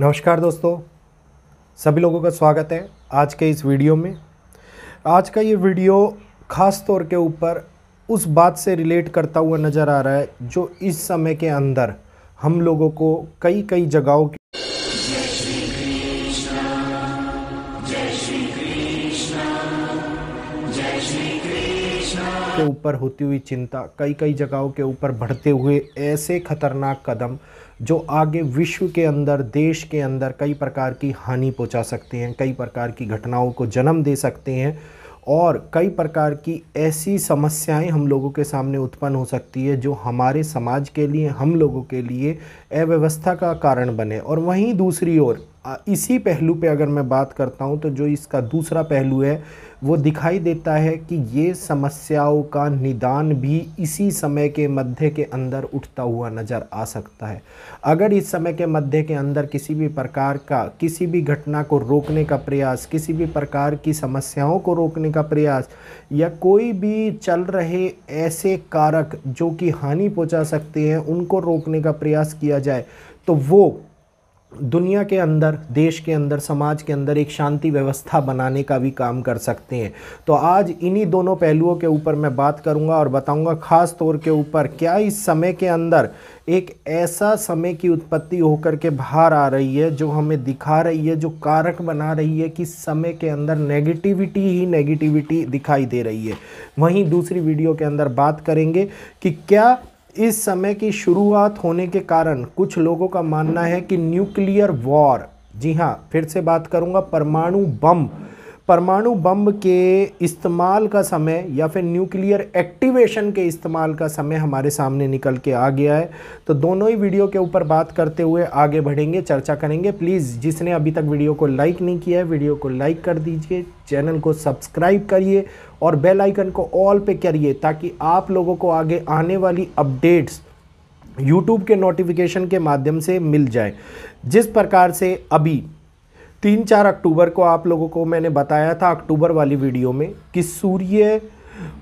नमस्कार दोस्तों सभी लोगों का स्वागत है आज के इस वीडियो में आज का ये वीडियो ख़ास तौर के ऊपर उस बात से रिलेट करता हुआ नज़र आ रहा है जो इस समय के अंदर हम लोगों को कई कई जगहों की के ऊपर होती हुई चिंता कई कई जगहों के ऊपर बढ़ते हुए ऐसे खतरनाक कदम जो आगे विश्व के अंदर देश के अंदर कई प्रकार की हानि पहुंचा सकते हैं कई प्रकार की घटनाओं को जन्म दे सकते हैं और कई प्रकार की ऐसी समस्याएं हम लोगों के सामने उत्पन्न हो सकती है जो हमारे समाज के लिए हम लोगों के लिए अव्यवस्था का कारण बने और वहीं दूसरी ओर इसी पहलू पे अगर मैं बात करता हूँ तो जो इसका दूसरा पहलू है वो दिखाई देता है कि ये समस्याओं का निदान भी इसी समय के मध्य के अंदर उठता हुआ नज़र आ सकता है अगर इस समय के मध्य के अंदर किसी भी प्रकार का किसी भी घटना को रोकने का प्रयास किसी भी प्रकार की समस्याओं को रोकने का प्रयास या कोई भी चल रहे ऐसे कारक जो कि हानि पहुँचा सकते हैं उनको रोकने का प्रयास किया जाए तो वो दुनिया के अंदर देश के अंदर समाज के अंदर एक शांति व्यवस्था बनाने का भी काम कर सकते हैं तो आज इन्हीं दोनों पहलुओं के ऊपर मैं बात करूंगा और बताऊंगा ख़ास तौर के ऊपर क्या इस समय के अंदर एक ऐसा समय की उत्पत्ति होकर के बाहर आ रही है जो हमें दिखा रही है जो कारक बना रही है कि समय के अंदर नेगेटिविटी ही नेगेटिविटी दिखाई दे रही है वहीं दूसरी वीडियो के अंदर बात करेंगे कि क्या इस समय की शुरुआत होने के कारण कुछ लोगों का मानना है कि न्यूक्लियर वॉर जी हाँ फिर से बात करूँगा परमाणु बम परमाणु बम के इस्तेमाल का समय या फिर न्यूक्लियर एक्टिवेशन के इस्तेमाल का समय हमारे सामने निकल के आ गया है तो दोनों ही वीडियो के ऊपर बात करते हुए आगे बढ़ेंगे चर्चा करेंगे प्लीज़ जिसने अभी तक वीडियो को लाइक नहीं किया है वीडियो को लाइक कर दीजिए चैनल को सब्सक्राइब करिए और बेल आइकन को ऑल पे करिए ताकि आप लोगों को आगे आने वाली अपडेट्स यूट्यूब के नोटिफिकेशन के माध्यम से मिल जाए जिस प्रकार से अभी तीन चार अक्टूबर को आप लोगों को मैंने बताया था अक्टूबर वाली वीडियो में कि सूर्य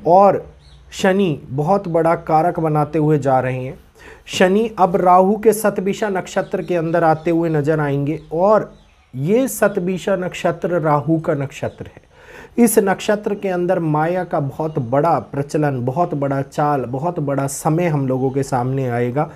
और शनि बहुत बड़ा कारक बनाते हुए जा रहे हैं शनि अब राहु के सतबिशा नक्षत्र के अंदर आते हुए नजर आएंगे और ये सतबिशा नक्षत्र राहु का नक्षत्र है इस नक्षत्र के अंदर माया का बहुत बड़ा प्रचलन बहुत बड़ा चाल बहुत बड़ा समय हम लोगों के सामने आएगा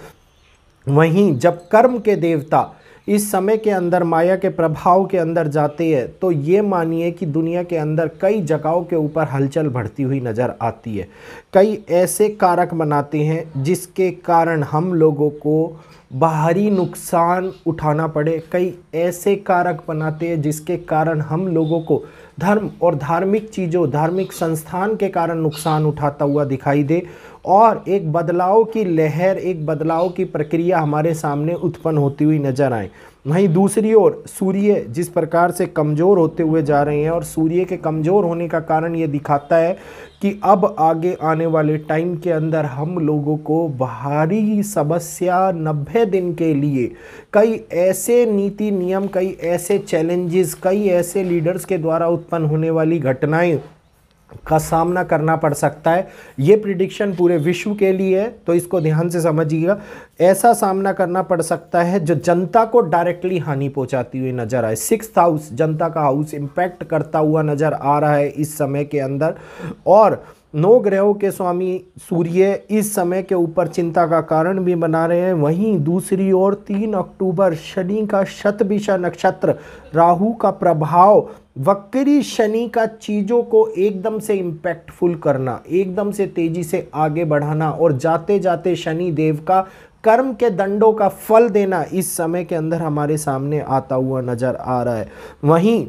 वहीं जब कर्म के देवता इस समय के अंदर माया के प्रभाव के अंदर जाती है तो ये मानिए कि दुनिया के अंदर कई जगहों के ऊपर हलचल बढ़ती हुई नज़र आती है कई ऐसे कारक बनाते हैं जिसके कारण हम लोगों को बाहरी नुकसान उठाना पड़े कई ऐसे कारक बनाते हैं जिसके कारण हम लोगों को धर्म और धार्मिक चीज़ों धार्मिक संस्थान के कारण नुकसान उठाता हुआ दिखाई दे और एक बदलाव की लहर एक बदलाव की प्रक्रिया हमारे सामने उत्पन्न होती हुई नजर आए वहीं दूसरी ओर सूर्य जिस प्रकार से कमज़ोर होते हुए जा रहे हैं और सूर्य के कमज़ोर होने का कारण ये दिखाता है कि अब आगे आने वाले टाइम के अंदर हम लोगों को बाहरी समस्या नब्बे दिन के लिए कई ऐसे नीति नियम कई ऐसे चैलेंजेस कई ऐसे लीडर्स के द्वारा उत्पन्न होने वाली घटनाएं का सामना करना पड़ सकता है ये प्रिडिक्शन पूरे विश्व के लिए है तो इसको ध्यान से समझिएगा ऐसा सामना करना पड़ सकता है जो जनता को डायरेक्टली हानि पहुंचाती हुई नज़र आए सिक्स हाउस जनता का हाउस इम्पैक्ट करता हुआ नज़र आ रहा है इस समय के अंदर और नौ ग्रहों के स्वामी सूर्य इस समय के ऊपर चिंता का कारण भी बना रहे हैं वहीं दूसरी ओर तीन अक्टूबर शनि का शतभिषा नक्षत्र राहु का प्रभाव वक्री शनि का चीज़ों को एकदम से इम्पैक्टफुल करना एकदम से तेज़ी से आगे बढ़ाना और जाते जाते शनि देव का कर्म के दंडों का फल देना इस समय के अंदर हमारे सामने आता हुआ नज़र आ रहा है वहीं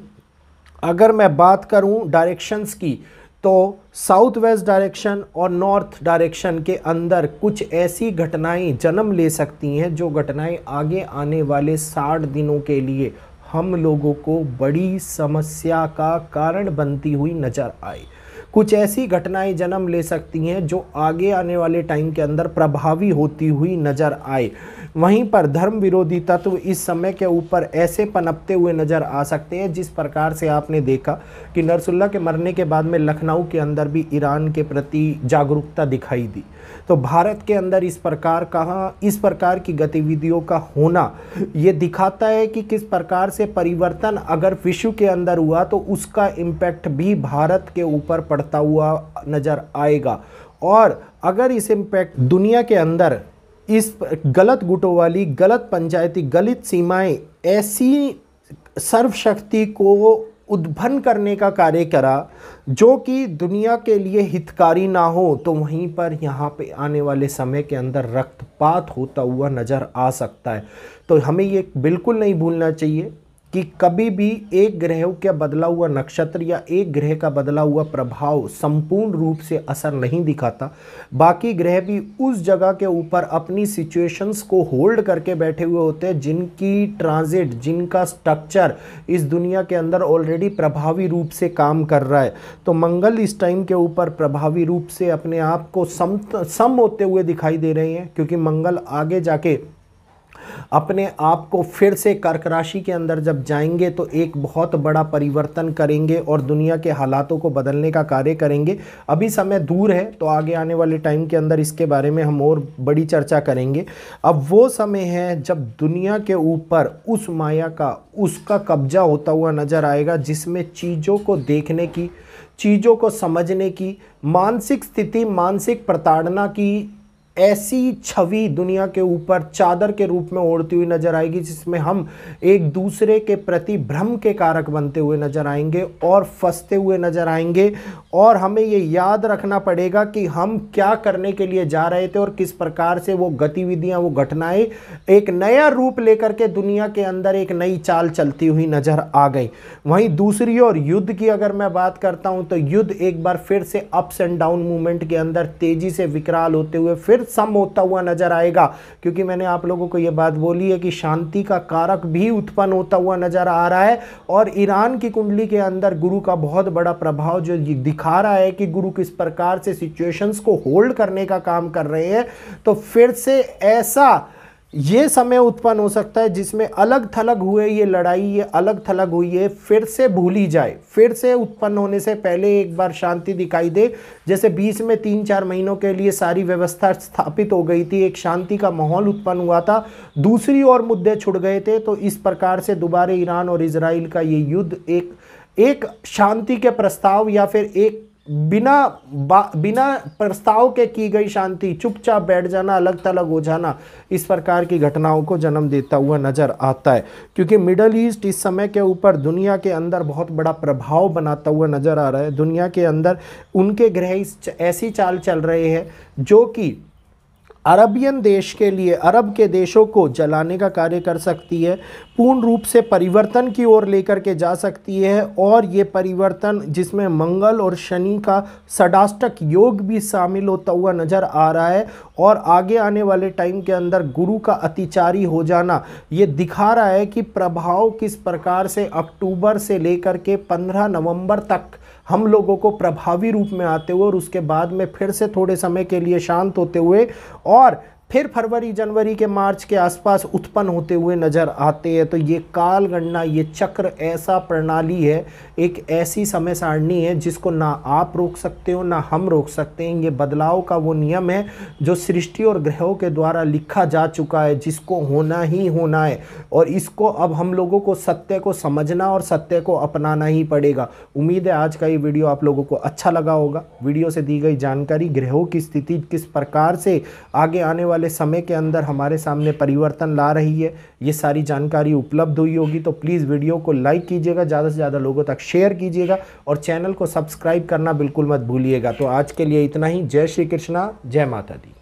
अगर मैं बात करूं डायरेक्शंस की तो साउथ वेस्ट डायरेक्शन और नॉर्थ डायरेक्शन के अंदर कुछ ऐसी घटनाएं जन्म ले सकती हैं जो घटनाएं आगे आने वाले साठ दिनों के लिए हम लोगों को बड़ी समस्या का कारण बनती हुई नज़र आई कुछ ऐसी घटनाएं जन्म ले सकती हैं जो आगे आने वाले टाइम के अंदर प्रभावी होती हुई नज़र आए वहीं पर धर्म विरोधी तत्व इस समय के ऊपर ऐसे पनपते हुए नज़र आ सकते हैं जिस प्रकार से आपने देखा कि नरसुल्ला के मरने के बाद में लखनऊ के अंदर भी ईरान के प्रति जागरूकता दिखाई दी तो भारत के अंदर इस प्रकार कहाँ इस प्रकार की गतिविधियों का होना ये दिखाता है कि किस प्रकार से परिवर्तन अगर विश्व के अंदर हुआ तो उसका इम्पैक्ट भी भारत के ऊपर पड़ बढ़ता हुआ नज़र आएगा और अगर इस इम्पैक्ट दुनिया के अंदर इस गलत गुटों वाली गलत पंचायती गलत सीमाएं ऐसी सर्वशक्ति को उद्भन करने का कार्य करा जो कि दुनिया के लिए हितकारी ना हो तो वहीं पर यहाँ पे आने वाले समय के अंदर रक्तपात होता हुआ नज़र आ सकता है तो हमें ये बिल्कुल नहीं भूलना चाहिए कि कभी भी एक ग्रह का बदला हुआ नक्षत्र या एक ग्रह का बदला हुआ प्रभाव संपूर्ण रूप से असर नहीं दिखाता बाकी ग्रह भी उस जगह के ऊपर अपनी सिचुएशंस को होल्ड करके बैठे हुए होते हैं जिनकी ट्रांजिट जिनका स्ट्रक्चर इस दुनिया के अंदर ऑलरेडी प्रभावी रूप से काम कर रहा है तो मंगल इस टाइम के ऊपर प्रभावी रूप से अपने आप को सम सम होते हुए दिखाई दे रहे हैं क्योंकि मंगल आगे जाके अपने आप को फिर से कर्क राशि के अंदर जब जाएंगे तो एक बहुत बड़ा परिवर्तन करेंगे और दुनिया के हालातों को बदलने का कार्य करेंगे अभी समय दूर है तो आगे आने वाले टाइम के अंदर इसके बारे में हम और बड़ी चर्चा करेंगे अब वो समय है जब दुनिया के ऊपर उस माया का उसका कब्जा होता हुआ नज़र आएगा जिसमें चीज़ों को देखने की चीज़ों को समझने की मानसिक स्थिति मानसिक प्रताड़ना की ऐसी छवि दुनिया के ऊपर चादर के रूप में ओढ़ती हुई नजर आएगी जिसमें हम एक दूसरे के प्रति भ्रम के कारक बनते हुए नजर आएंगे और फंसते हुए नजर आएंगे और हमें ये याद रखना पड़ेगा कि हम क्या करने के लिए जा रहे थे और किस प्रकार से वो गतिविधियां वो घटनाएं एक नया रूप लेकर के दुनिया के अंदर एक नई चाल चलती हुई नजर आ गई वहीं दूसरी ओर युद्ध की अगर मैं बात करता हूँ तो युद्ध एक बार फिर से अप्स एंड डाउन मूवमेंट के अंदर तेजी से विकराल होते हुए फिर फिर सम होता हुआ नजर आएगा क्योंकि मैंने आप लोगों को यह बात बोली है कि शांति का कारक भी उत्पन्न होता हुआ नजर आ रहा है और ईरान की कुंडली के अंदर गुरु का बहुत बड़ा प्रभाव जो दिखा रहा है कि गुरु किस प्रकार से सिचुएशंस को होल्ड करने का काम कर रहे हैं तो फिर से ऐसा ये समय उत्पन्न हो सकता है जिसमें अलग थलग हुए ये लड़ाई ये अलग थलग हुई है फिर से भूली जाए फिर से उत्पन्न होने से पहले एक बार शांति दिखाई दे जैसे बीस में तीन चार महीनों के लिए सारी व्यवस्था स्थापित हो गई थी एक शांति का माहौल उत्पन्न हुआ था दूसरी ओर मुद्दे छुड़ गए थे तो इस प्रकार से दोबारा ईरान और इसराइल का ये युद्ध एक एक शांति के प्रस्ताव या फिर एक बिना बिना प्रस्ताव के की गई शांति चुपचाप बैठ जाना अलग थलग हो जाना इस प्रकार की घटनाओं को जन्म देता हुआ नज़र आता है क्योंकि मिडल ईस्ट इस समय के ऊपर दुनिया के अंदर बहुत बड़ा प्रभाव बनाता हुआ नज़र आ रहा है दुनिया के अंदर उनके ग्रह ऐसी चाल चल रहे हैं जो कि अरबियन देश के लिए अरब के देशों को जलाने का कार्य कर सकती है पूर्ण रूप से परिवर्तन की ओर लेकर के जा सकती है और ये परिवर्तन जिसमें मंगल और शनि का सडाष्टक योग भी शामिल होता हुआ नज़र आ रहा है और आगे आने वाले टाइम के अंदर गुरु का अतिचारी हो जाना ये दिखा रहा है कि प्रभाव किस प्रकार से अक्टूबर से लेकर के पंद्रह नवम्बर तक हम लोगों को प्रभावी रूप में आते हुए और उसके बाद में फिर से थोड़े समय के लिए शांत होते हुए or फिर फरवरी जनवरी के मार्च के आसपास उत्पन्न होते हुए नज़र आते हैं तो ये काल गणना ये चक्र ऐसा प्रणाली है एक ऐसी समय सारणी है जिसको ना आप रोक सकते हो ना हम रोक सकते हैं ये बदलाव का वो नियम है जो सृष्टि और ग्रहों के द्वारा लिखा जा चुका है जिसको होना ही होना है और इसको अब हम लोगों को सत्य को समझना और सत्य को अपनाना ही पड़ेगा उम्मीद है आज का ये वीडियो आप लोगों को अच्छा लगा होगा वीडियो से दी गई जानकारी ग्रहों की स्थिति किस प्रकार से आगे आने वाले वाले समय के अंदर हमारे सामने परिवर्तन ला रही है ये सारी जानकारी उपलब्ध हुई होगी तो प्लीज़ वीडियो को लाइक कीजिएगा ज़्यादा से ज़्यादा लोगों तक शेयर कीजिएगा और चैनल को सब्सक्राइब करना बिल्कुल मत भूलिएगा तो आज के लिए इतना ही जय श्री कृष्णा जय माता दी